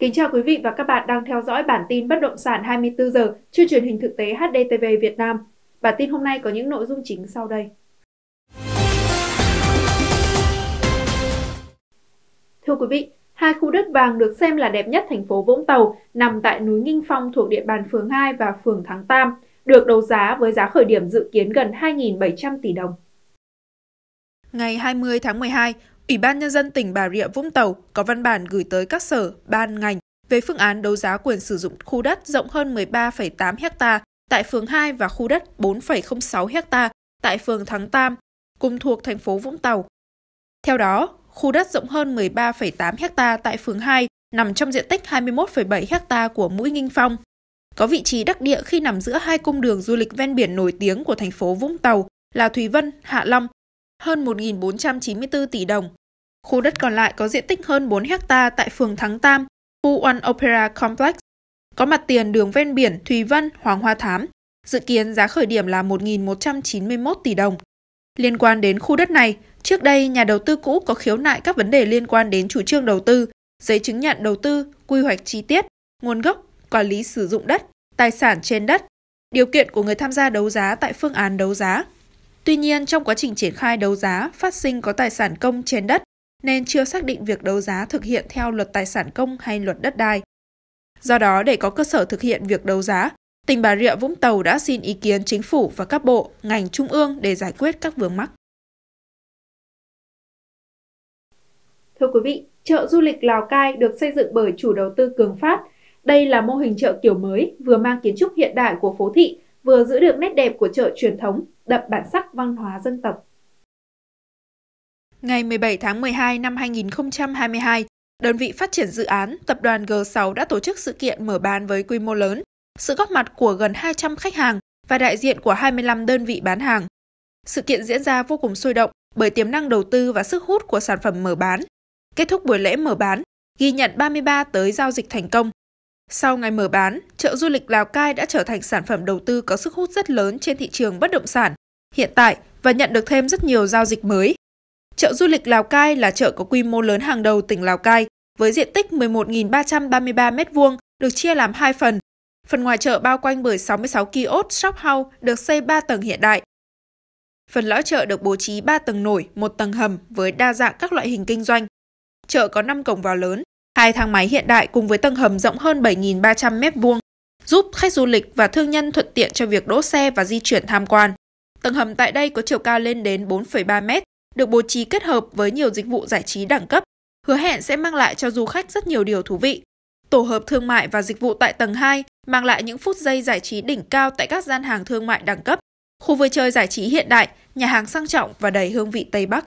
Kính chào quý vị và các bạn đang theo dõi bản tin bất động sản 24 giờ trên truyền hình thực tế HDTV Việt Nam. Bản tin hôm nay có những nội dung chính sau đây. Thưa quý vị, hai khu đất vàng được xem là đẹp nhất thành phố Vũng Tàu nằm tại núi Nghinh Phong thuộc địa bàn phường 2 và phường Thắng Tam, được đấu giá với giá khởi điểm dự kiến gần 2.700 tỷ đồng. Ngày 20 tháng 12, Ủy ban Nhân dân tỉnh Bà Rịa Vũng Tàu có văn bản gửi tới các sở, ban, ngành về phương án đấu giá quyền sử dụng khu đất rộng hơn 13,8 ha tại phường 2 và khu đất 4,06 ha tại phường Thắng Tam, cùng thuộc thành phố Vũng Tàu. Theo đó, khu đất rộng hơn 13,8 ha tại phường 2 nằm trong diện tích 21,7 ha của Mũi Nghinh Phong, có vị trí đắc địa khi nằm giữa hai cung đường du lịch ven biển nổi tiếng của thành phố Vũng Tàu là Thùy Vân, Hạ Long, hơn 1.494 tỷ đồng. Khu đất còn lại có diện tích hơn 4 hecta tại phường Thắng Tam, khu One Opera Complex, có mặt tiền đường ven biển Thùy Vân, Hoàng Hoa Thám, dự kiến giá khởi điểm là 1.191 tỷ đồng. Liên quan đến khu đất này, trước đây nhà đầu tư cũ có khiếu nại các vấn đề liên quan đến chủ trương đầu tư, giấy chứng nhận đầu tư, quy hoạch chi tiết, nguồn gốc, quản lý sử dụng đất, tài sản trên đất, điều kiện của người tham gia đấu giá tại phương án đấu giá. Tuy nhiên, trong quá trình triển khai đấu giá, phát sinh có tài sản công trên đất nên chưa xác định việc đấu giá thực hiện theo luật tài sản công hay luật đất đai. Do đó, để có cơ sở thực hiện việc đấu giá, tỉnh Bà Rịa Vũng Tàu đã xin ý kiến chính phủ và các bộ, ngành trung ương để giải quyết các vướng mắc. Thưa quý vị, chợ du lịch Lào Cai được xây dựng bởi chủ đầu tư Cường Phát. Đây là mô hình chợ kiểu mới, vừa mang kiến trúc hiện đại của phố thị, vừa giữ được nét đẹp của chợ truyền thống, đậm bản sắc văn hóa dân tộc. Ngày 17 tháng 12 năm 2022, đơn vị phát triển dự án, tập đoàn G6 đã tổ chức sự kiện mở bán với quy mô lớn, sự góp mặt của gần 200 khách hàng và đại diện của 25 đơn vị bán hàng. Sự kiện diễn ra vô cùng sôi động bởi tiềm năng đầu tư và sức hút của sản phẩm mở bán. Kết thúc buổi lễ mở bán, ghi nhận 33 tới giao dịch thành công. Sau ngày mở bán, chợ du lịch Lào Cai đã trở thành sản phẩm đầu tư có sức hút rất lớn trên thị trường bất động sản. Hiện tại, và nhận được thêm rất nhiều giao dịch mới. Chợ du lịch Lào Cai là chợ có quy mô lớn hàng đầu tỉnh Lào Cai, với diện tích 11.333 m2 được chia làm hai phần. Phần ngoài chợ bao quanh bởi 66 kiosk shop house được xây 3 tầng hiện đại. Phần lõi chợ được bố trí 3 tầng nổi, một tầng hầm với đa dạng các loại hình kinh doanh. Chợ có 5 cổng vào lớn, hai thang máy hiện đại cùng với tầng hầm rộng hơn 7.300 m2, giúp khách du lịch và thương nhân thuận tiện cho việc đỗ xe và di chuyển tham quan. Tầng hầm tại đây có chiều cao lên đến 4,3 mét, được bố trí kết hợp với nhiều dịch vụ giải trí đẳng cấp, hứa hẹn sẽ mang lại cho du khách rất nhiều điều thú vị. Tổ hợp thương mại và dịch vụ tại tầng 2 mang lại những phút giây giải trí đỉnh cao tại các gian hàng thương mại đẳng cấp, khu vui chơi giải trí hiện đại, nhà hàng sang trọng và đầy hương vị Tây Bắc.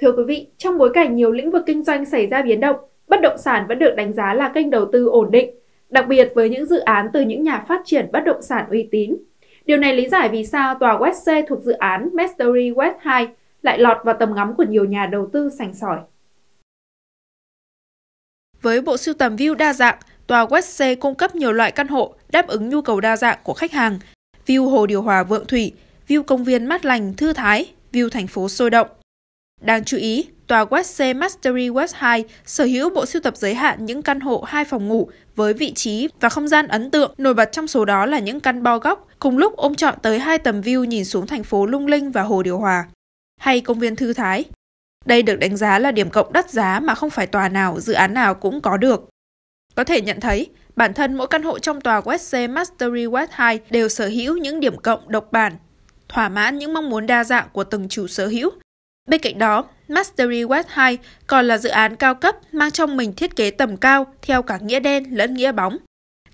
Thưa quý vị, trong bối cảnh nhiều lĩnh vực kinh doanh xảy ra biến động, bất động sản vẫn được đánh giá là kênh đầu tư ổn định, đặc biệt với những dự án từ những nhà phát triển bất động sản uy tín Điều này lý giải vì sao tòa West C thuộc dự án Mastery West 2 lại lọt vào tầm ngắm của nhiều nhà đầu tư sành sỏi. Với bộ sưu tầm view đa dạng, tòa West C cung cấp nhiều loại căn hộ đáp ứng nhu cầu đa dạng của khách hàng. View hồ điều hòa vượng thủy, view công viên mát lành, thư thái, view thành phố sôi động. Đáng chú ý, tòa Westc Mastery West 2 sở hữu bộ sưu tập giới hạn những căn hộ hai phòng ngủ với vị trí và không gian ấn tượng, nổi bật trong số đó là những căn bo góc, cùng lúc ôm trọn tới hai tầm view nhìn xuống thành phố lung linh và hồ điều hòa, hay công viên thư thái. Đây được đánh giá là điểm cộng đắt giá mà không phải tòa nào, dự án nào cũng có được. Có thể nhận thấy, bản thân mỗi căn hộ trong tòa Westc Mastery West 2 đều sở hữu những điểm cộng độc bản, thỏa mãn những mong muốn đa dạng của từng chủ sở hữu Bên cạnh đó, Mastery West 2 còn là dự án cao cấp mang trong mình thiết kế tầm cao theo cả nghĩa đen lẫn nghĩa bóng.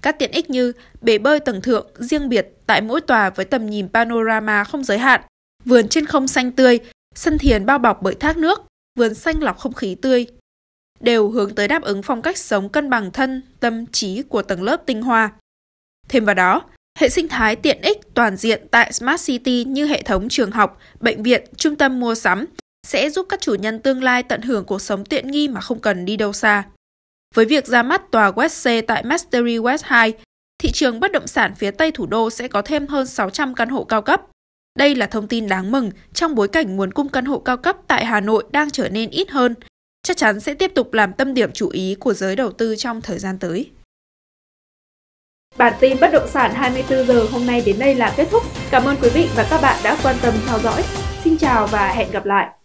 Các tiện ích như bể bơi tầng thượng riêng biệt tại mỗi tòa với tầm nhìn panorama không giới hạn, vườn trên không xanh tươi, sân thiền bao bọc bởi thác nước, vườn xanh lọc không khí tươi, đều hướng tới đáp ứng phong cách sống cân bằng thân, tâm trí của tầng lớp tinh hoa. Thêm vào đó, hệ sinh thái tiện ích toàn diện tại Smart City như hệ thống trường học, bệnh viện, trung tâm mua sắm sẽ giúp các chủ nhân tương lai tận hưởng cuộc sống tiện nghi mà không cần đi đâu xa. Với việc ra mắt tòa West C tại Mastery West 2, thị trường bất động sản phía Tây thủ đô sẽ có thêm hơn 600 căn hộ cao cấp. Đây là thông tin đáng mừng trong bối cảnh nguồn cung căn hộ cao cấp tại Hà Nội đang trở nên ít hơn, chắc chắn sẽ tiếp tục làm tâm điểm chú ý của giới đầu tư trong thời gian tới. Bản tin bất động sản 24 giờ hôm nay đến đây là kết thúc. Cảm ơn quý vị và các bạn đã quan tâm theo dõi. Xin chào và hẹn gặp lại.